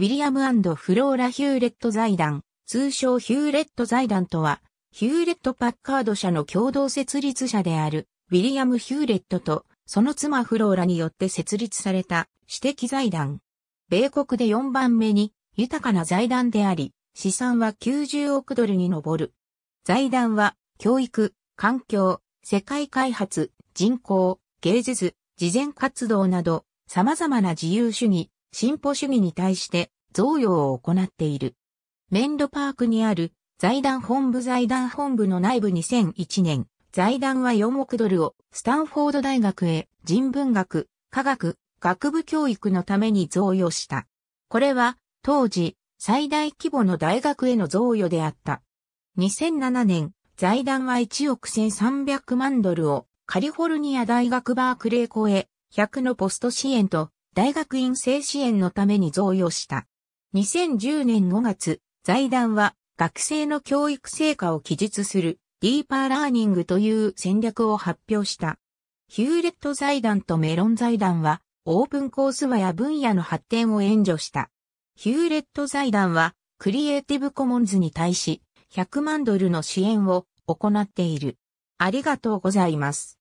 ウィリアムフローラ・ヒューレット財団、通称ヒューレット財団とは、ヒューレット・パッカード社の共同設立者である、ウィリアム・ヒューレットと、その妻フローラによって設立された、私的財団。米国で4番目に、豊かな財団であり、資産は90億ドルに上る。財団は、教育、環境、世界開発、人口、芸術、慈善活動など、様々な自由主義、進歩主義に対して贈与を行っている。メンドパークにある財団本部財団本部の内部2001年、財団は4億ドルをスタンフォード大学へ人文学、科学、学部教育のために贈与した。これは当時最大規模の大学への贈与であった。2007年、財団は1億1300万ドルをカリフォルニア大学バークレー校へ100のポスト支援と大学院生支援のために贈与した。2010年5月、財団は学生の教育成果を記述するディーパーラーニングという戦略を発表した。ヒューレット財団とメロン財団はオープンコース話や分野の発展を援助した。ヒューレット財団はクリエイティブコモンズに対し100万ドルの支援を行っている。ありがとうございます。